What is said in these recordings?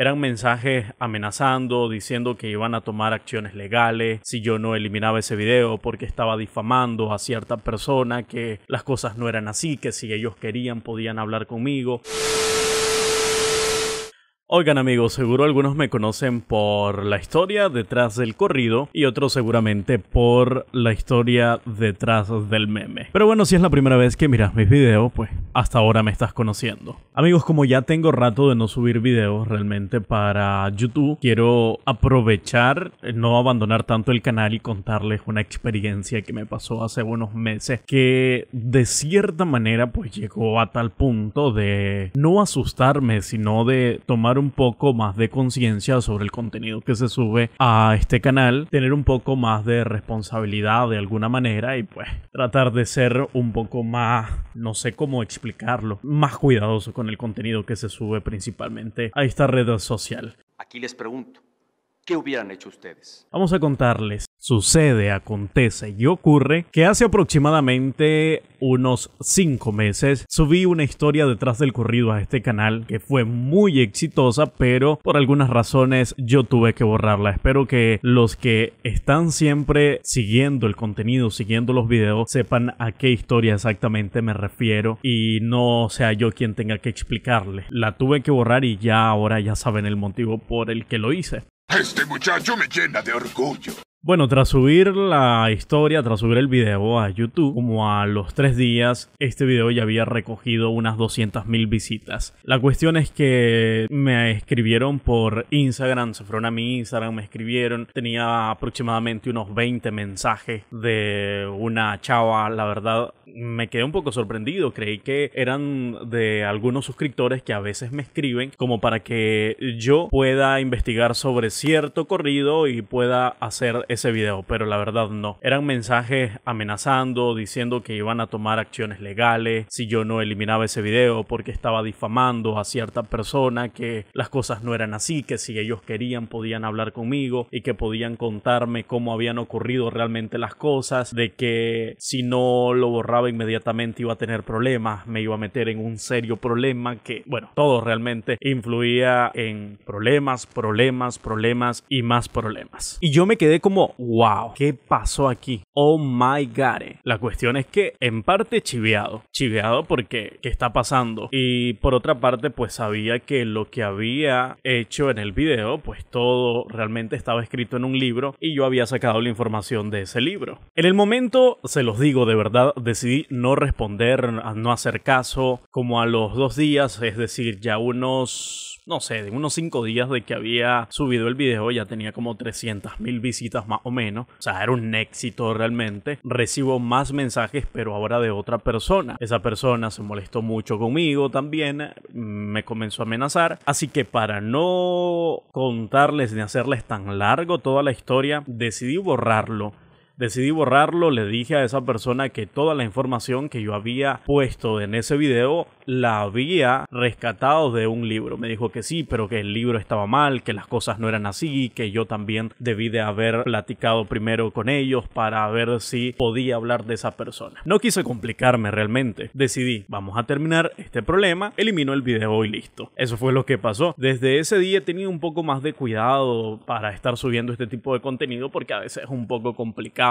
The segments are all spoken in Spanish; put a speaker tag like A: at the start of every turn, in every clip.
A: Eran mensajes amenazando, diciendo que iban a tomar acciones legales si yo no eliminaba ese video porque estaba difamando a cierta persona, que las cosas no eran así, que si ellos querían podían hablar conmigo. Oigan amigos, seguro algunos me conocen por la historia detrás del corrido y otros seguramente por la historia detrás del meme. Pero bueno, si es la primera vez que miras mis videos, pues hasta ahora me estás conociendo. Amigos, como ya tengo rato de no subir videos realmente para YouTube, quiero aprovechar, eh, no abandonar tanto el canal y contarles una experiencia que me pasó hace unos meses que de cierta manera pues llegó a tal punto de no asustarme, sino de tomar un poco más de conciencia sobre el contenido que se sube a este canal, tener un poco más de responsabilidad de alguna manera y pues tratar de ser un poco más, no sé cómo explicar más cuidadoso con el contenido que se sube principalmente a esta red social. Aquí les pregunto, ¿qué hubieran hecho ustedes? Vamos a contarles. Sucede, acontece y ocurre que hace aproximadamente unos 5 meses subí una historia detrás del corrido a este canal que fue muy exitosa, pero por algunas razones yo tuve que borrarla. Espero que los que están siempre siguiendo el contenido, siguiendo los videos, sepan a qué historia exactamente me refiero y no sea yo quien tenga que explicarle. La tuve que borrar y ya ahora ya saben el motivo por el que lo hice. Este muchacho me llena de orgullo. Bueno, tras subir la historia, tras subir el video a YouTube, como a los tres días, este video ya había recogido unas 200.000 visitas. La cuestión es que me escribieron por Instagram, se fueron a mi Instagram, me escribieron. Tenía aproximadamente unos 20 mensajes de una chava. La verdad, me quedé un poco sorprendido. Creí que eran de algunos suscriptores que a veces me escriben como para que yo pueda investigar sobre cierto corrido y pueda hacer ese video, pero la verdad no. Eran mensajes amenazando, diciendo que iban a tomar acciones legales si yo no eliminaba ese video porque estaba difamando a cierta persona, que las cosas no eran así, que si ellos querían podían hablar conmigo y que podían contarme cómo habían ocurrido realmente las cosas, de que si no lo borraba inmediatamente iba a tener problemas, me iba a meter en un serio problema que, bueno, todo realmente influía en problemas, problemas, problemas y más problemas. Y yo me quedé como wow, ¿qué pasó aquí? Oh my god. La cuestión es que en parte chiveado, chiveado porque ¿qué está pasando? Y por otra parte, pues sabía que lo que había hecho en el video, pues todo realmente estaba escrito en un libro y yo había sacado la información de ese libro. En el momento, se los digo de verdad, decidí no responder, no hacer caso, como a los dos días, es decir, ya unos no sé, de unos cinco días de que había subido el video ya tenía como 300 mil visitas más o menos. O sea, era un éxito realmente. Recibo más mensajes, pero ahora de otra persona. Esa persona se molestó mucho conmigo también, me comenzó a amenazar. Así que para no contarles ni hacerles tan largo toda la historia, decidí borrarlo Decidí borrarlo, le dije a esa persona que toda la información que yo había puesto en ese video la había rescatado de un libro. Me dijo que sí, pero que el libro estaba mal, que las cosas no eran así, que yo también debí de haber platicado primero con ellos para ver si podía hablar de esa persona. No quise complicarme realmente. Decidí, vamos a terminar este problema, elimino el video y listo. Eso fue lo que pasó. Desde ese día he tenido un poco más de cuidado para estar subiendo este tipo de contenido porque a veces es un poco complicado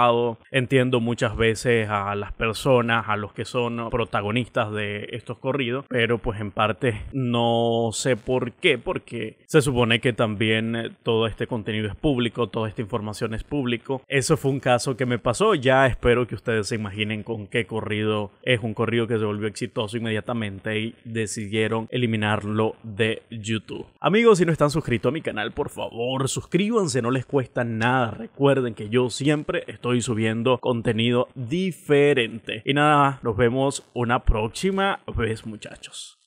A: Entiendo muchas veces a las personas, a los que son protagonistas de estos corridos, pero pues en parte no sé por qué, porque se supone que también todo este contenido es público, toda esta información es público. Eso fue un caso que me pasó, ya espero que ustedes se imaginen con qué corrido es un corrido que se volvió exitoso inmediatamente y decidieron eliminarlo de YouTube. Amigos, si no están suscritos a mi canal, por favor, suscríbanse, no les cuesta nada. Recuerden que yo siempre estoy estoy subiendo contenido diferente. Y nada, nos vemos una próxima vez muchachos.